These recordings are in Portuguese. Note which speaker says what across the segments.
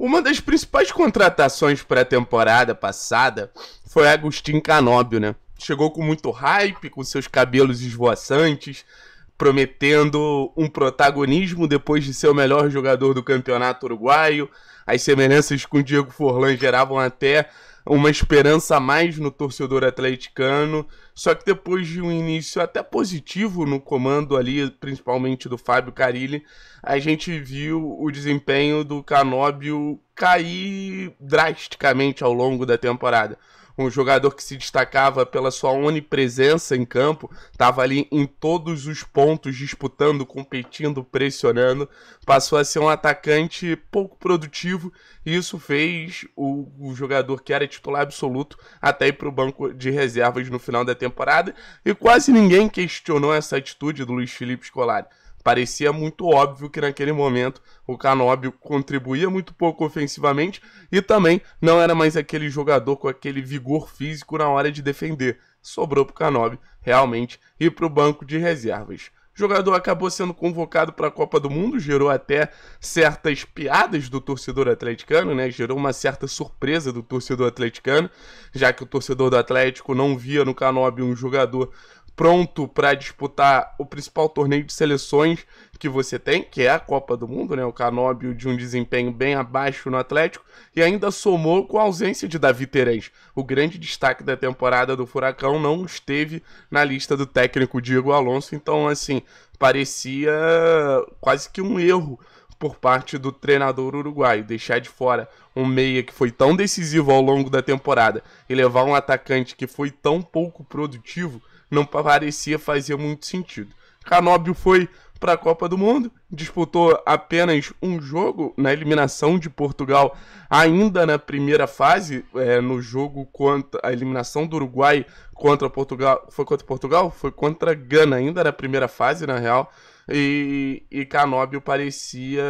Speaker 1: Uma das principais contratações para a temporada passada foi Agostinho Canóbio, né? Chegou com muito hype, com seus cabelos esvoaçantes, prometendo um protagonismo depois de ser o melhor jogador do campeonato uruguaio. As semelhanças com Diego Forlan geravam até uma esperança a mais no torcedor atleticano. Só que depois de um início até positivo no comando ali, principalmente do Fábio Carilli, a gente viu o desempenho do Canóbio cair drasticamente ao longo da temporada um jogador que se destacava pela sua onipresença em campo, estava ali em todos os pontos, disputando, competindo, pressionando, passou a ser um atacante pouco produtivo, e isso fez o, o jogador que era titular absoluto até ir para o banco de reservas no final da temporada, e quase ninguém questionou essa atitude do Luiz Felipe Scolari. Parecia muito óbvio que naquele momento o Canóbio contribuía muito pouco ofensivamente e também não era mais aquele jogador com aquele vigor físico na hora de defender. Sobrou para o Canóbio realmente ir para o banco de reservas. O jogador acabou sendo convocado para a Copa do Mundo, gerou até certas piadas do torcedor atleticano, né? Gerou uma certa surpresa do torcedor atleticano, já que o torcedor do Atlético não via no Canóbio um jogador pronto para disputar o principal torneio de seleções que você tem, que é a Copa do Mundo, né? O Canóbio de um desempenho bem abaixo no Atlético e ainda somou com a ausência de Davi Terez. O grande destaque da temporada do Furacão não esteve na lista do técnico Diego Alonso, então assim, parecia quase que um erro por parte do treinador uruguaio. Deixar de fora um meia que foi tão decisivo ao longo da temporada e levar um atacante que foi tão pouco produtivo não parecia fazer muito sentido. Canóbio foi para a Copa do Mundo, disputou apenas um jogo na eliminação de Portugal, ainda na primeira fase, é, no jogo contra a eliminação do Uruguai contra Portugal, foi contra Portugal, foi contra Gana ainda na primeira fase, na real. E, e Canóbio parecia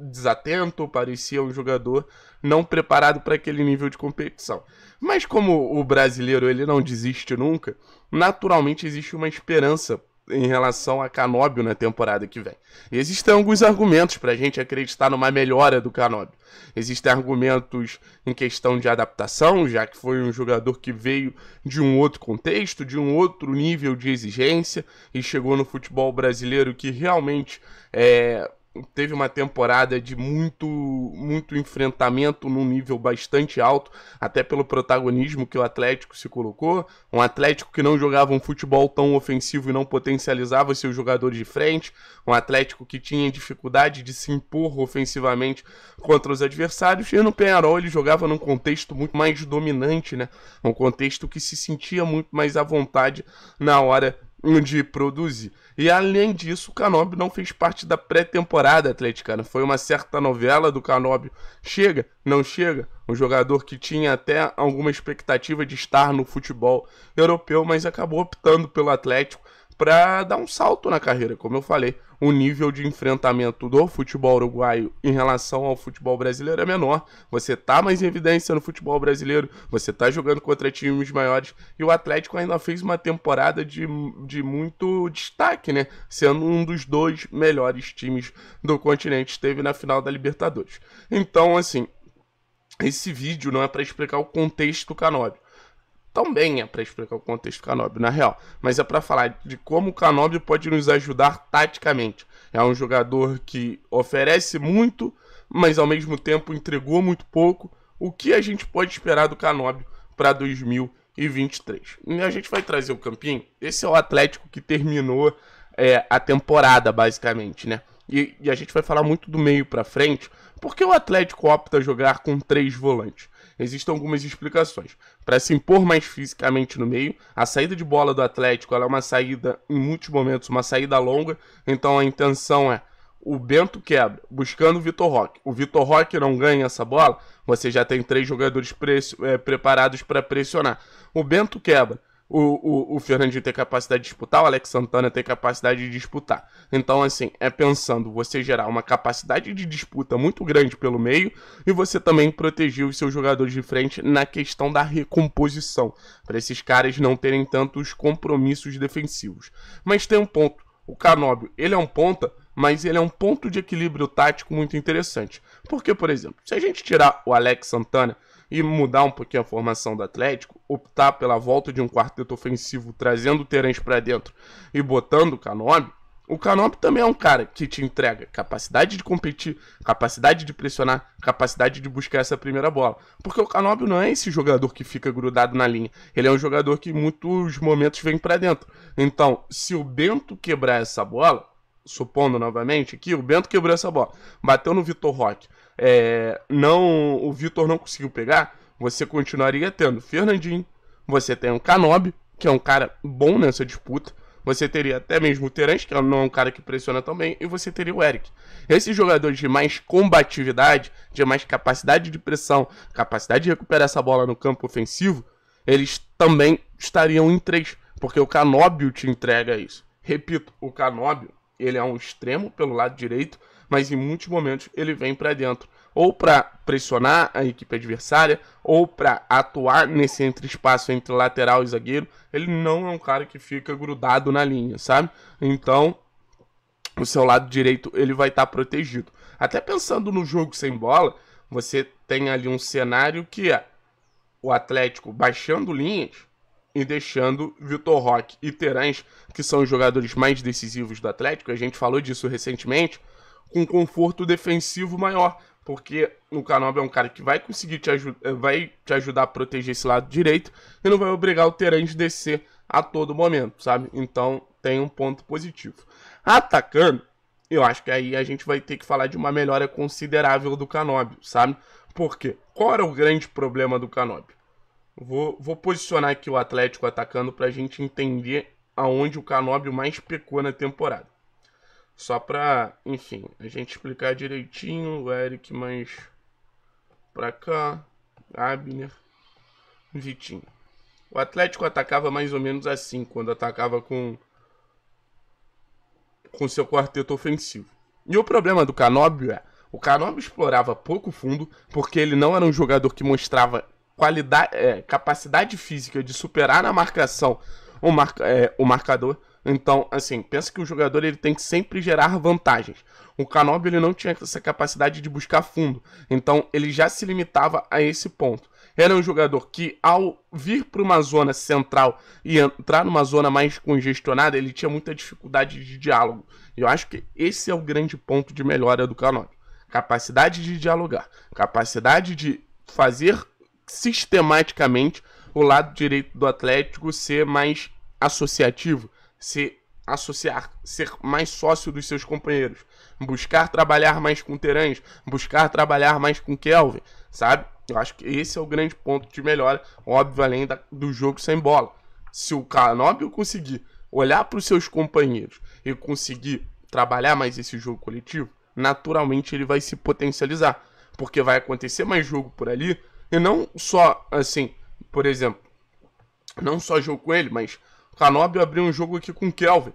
Speaker 1: desatento, parecia um jogador não preparado para aquele nível de competição. Mas como o brasileiro ele não desiste nunca, naturalmente existe uma esperança em relação a Canóbio na temporada que vem. Existem alguns argumentos para a gente acreditar numa melhora do Canóbio. Existem argumentos em questão de adaptação, já que foi um jogador que veio de um outro contexto, de um outro nível de exigência e chegou no futebol brasileiro que realmente é, teve uma temporada de muito muito enfrentamento num nível bastante alto, até pelo protagonismo que o Atlético se colocou, um Atlético que não jogava um futebol tão ofensivo e não potencializava seus jogadores de frente, um Atlético que tinha dificuldade de se impor ofensivamente contra os adversários, e no Penharol ele jogava num contexto muito mais dominante, né? Um contexto que se sentia muito mais à vontade na hora de produzir. E além disso, o Canobi não fez parte da pré-temporada atleticana. Né? Foi uma certa novela do Canobi. Chega, não chega. Um jogador que tinha até alguma expectativa de estar no futebol europeu, mas acabou optando pelo Atlético para dar um salto na carreira, como eu falei. O nível de enfrentamento do futebol uruguaio em relação ao futebol brasileiro é menor. Você tá mais em evidência no futebol brasileiro, você tá jogando contra times maiores e o Atlético ainda fez uma temporada de, de muito destaque, né? Sendo um dos dois melhores times do continente, esteve na final da Libertadores. Então, assim, esse vídeo não é para explicar o contexto canóbio também é para explicar o contexto do Canóbio, na real, mas é para falar de como o Canóbio pode nos ajudar taticamente. É um jogador que oferece muito, mas ao mesmo tempo entregou muito pouco. O que a gente pode esperar do Canóbio para 2023? E a gente vai trazer o Campinho. Esse é o Atlético que terminou é, a temporada, basicamente, né? E, e a gente vai falar muito do meio para frente, por que o Atlético opta jogar com três volantes? Existem algumas explicações. Para se impor mais fisicamente no meio, a saída de bola do Atlético é uma saída, em muitos momentos, uma saída longa, então a intenção é o Bento quebra, buscando o Vitor Roque. O Vitor Roque não ganha essa bola, você já tem três jogadores é, preparados para pressionar. O Bento quebra, o, o, o Fernandinho ter capacidade de disputar, o Alex Santana ter capacidade de disputar. Então, assim, é pensando você gerar uma capacidade de disputa muito grande pelo meio e você também proteger os seus jogadores de frente na questão da recomposição, para esses caras não terem tantos compromissos defensivos. Mas tem um ponto: o Canóbio, ele é um ponta, mas ele é um ponto de equilíbrio tático muito interessante. Porque, por exemplo, se a gente tirar o Alex Santana e mudar um pouquinho a formação do Atlético, optar pela volta de um quarteto ofensivo, trazendo o Terence para dentro e botando o Canobi, o Canop também é um cara que te entrega capacidade de competir, capacidade de pressionar, capacidade de buscar essa primeira bola. Porque o Canop não é esse jogador que fica grudado na linha. Ele é um jogador que muitos momentos vem para dentro. Então, se o Bento quebrar essa bola, supondo novamente que o Bento quebrou essa bola, bateu no Vitor Roque é, não o Vitor não conseguiu pegar, você continuaria tendo Fernandinho, você tem o Canobi, que é um cara bom nessa disputa, você teria até mesmo o Terence, que não é um cara que pressiona também, e você teria o Eric. Esses jogadores de mais combatividade, de mais capacidade de pressão, capacidade de recuperar essa bola no campo ofensivo, eles também estariam em três, porque o Canóbio te entrega isso. Repito, o Canóbio ele é um extremo pelo lado direito, mas em muitos momentos ele vem para dentro, ou para pressionar a equipe adversária, ou para atuar nesse entre espaço entre lateral e zagueiro. Ele não é um cara que fica grudado na linha, sabe? Então, o seu lado direito ele vai estar tá protegido. Até pensando no jogo sem bola, você tem ali um cenário que é o Atlético baixando linhas e deixando Vitor Roque e Terãs, que são os jogadores mais decisivos do Atlético, a gente falou disso recentemente, com conforto defensivo maior, porque o Canoba é um cara que vai conseguir te, eh, vai te ajudar a proteger esse lado direito e não vai obrigar o Terãs a descer a todo momento, sabe? Então tem um ponto positivo. Atacando, eu acho que aí a gente vai ter que falar de uma melhora considerável do Canóbio, sabe? Porque qual era o grande problema do Canóbio? Vou, vou posicionar aqui o Atlético atacando para a gente entender aonde o Canóbio mais pecou na temporada. Só para, enfim, a gente explicar direitinho. O Eric mais para cá. Abner. Vitinho. O Atlético atacava mais ou menos assim, quando atacava com com seu quarteto ofensivo. E o problema do Canóbio é, o Canóbio explorava pouco fundo, porque ele não era um jogador que mostrava qualidade, é, capacidade física de superar na marcação o, mar, é, o marcador. Então, assim, pensa que o jogador ele tem que sempre gerar vantagens. O Canobi ele não tinha essa capacidade de buscar fundo, então ele já se limitava a esse ponto. Era um jogador que, ao vir para uma zona central e entrar numa zona mais congestionada, ele tinha muita dificuldade de diálogo. E eu acho que esse é o grande ponto de melhora do Canobi. Capacidade de dialogar, capacidade de fazer sistematicamente o lado direito do Atlético ser mais associativo, se associar, ser mais sócio dos seus companheiros, buscar trabalhar mais com Terãs, buscar trabalhar mais com Kelvin, sabe? Eu acho que esse é o grande ponto de melhora, óbvio, além da, do jogo sem bola. Se o Canóbio conseguir olhar para os seus companheiros e conseguir trabalhar mais esse jogo coletivo, naturalmente ele vai se potencializar, porque vai acontecer mais jogo por ali e não só, assim, por exemplo, não só jogo com ele, mas o Canóbio abriu um jogo aqui com o Kelvin.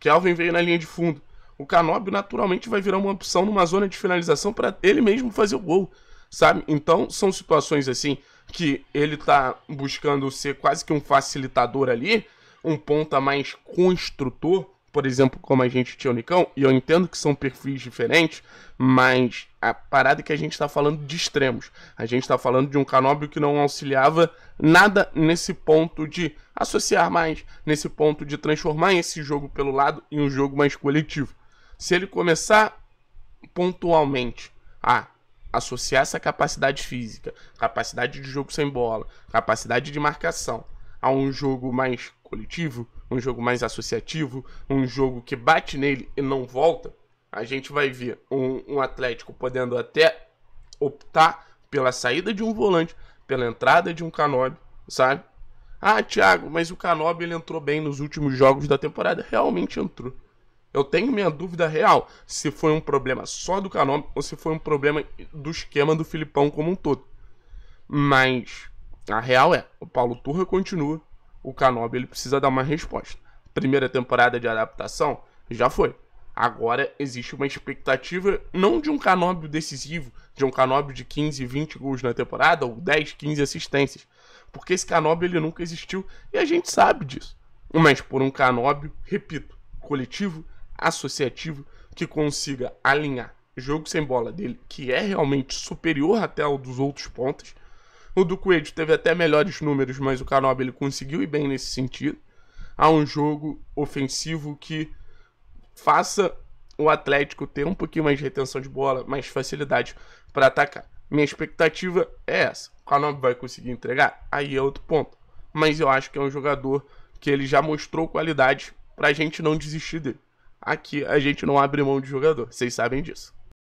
Speaker 1: Kelvin veio na linha de fundo. O Canóbio naturalmente vai virar uma opção numa zona de finalização para ele mesmo fazer o gol, sabe? Então são situações assim que ele tá buscando ser quase que um facilitador ali, um ponta mais construtor por exemplo, como a gente tinha o Nicão, e eu entendo que são perfis diferentes, mas a parada é que a gente está falando de extremos. A gente está falando de um Canóbio que não auxiliava nada nesse ponto de associar mais, nesse ponto de transformar esse jogo pelo lado em um jogo mais coletivo. Se ele começar pontualmente a associar essa capacidade física, capacidade de jogo sem bola, capacidade de marcação a um jogo mais coletivo, um jogo mais associativo, um jogo que bate nele e não volta, a gente vai ver um, um Atlético podendo até optar pela saída de um volante, pela entrada de um Canob, sabe? Ah, Thiago, mas o Canob ele entrou bem nos últimos jogos da temporada. Realmente entrou. Eu tenho minha dúvida real se foi um problema só do Canob ou se foi um problema do esquema do Filipão como um todo. Mas a real é, o Paulo Turra continua, o Canobi ele precisa dar uma resposta. Primeira temporada de adaptação já foi. Agora existe uma expectativa não de um Canóbio decisivo, de um Canóbio de 15, 20 gols na temporada ou 10, 15 assistências, porque esse Canóbio ele nunca existiu e a gente sabe disso. Mas por um Canóbio, repito, coletivo, associativo, que consiga alinhar o jogo sem bola dele, que é realmente superior até ao dos outros pontos, o do Coelho teve até melhores números, mas o Canoba ele conseguiu ir bem nesse sentido. Há um jogo ofensivo que faça o Atlético ter um pouquinho mais de retenção de bola, mais facilidade para atacar. Minha expectativa é essa. O Canob vai conseguir entregar? Aí é outro ponto. Mas eu acho que é um jogador que ele já mostrou qualidade para a gente não desistir dele. Aqui a gente não abre mão de jogador, vocês sabem disso.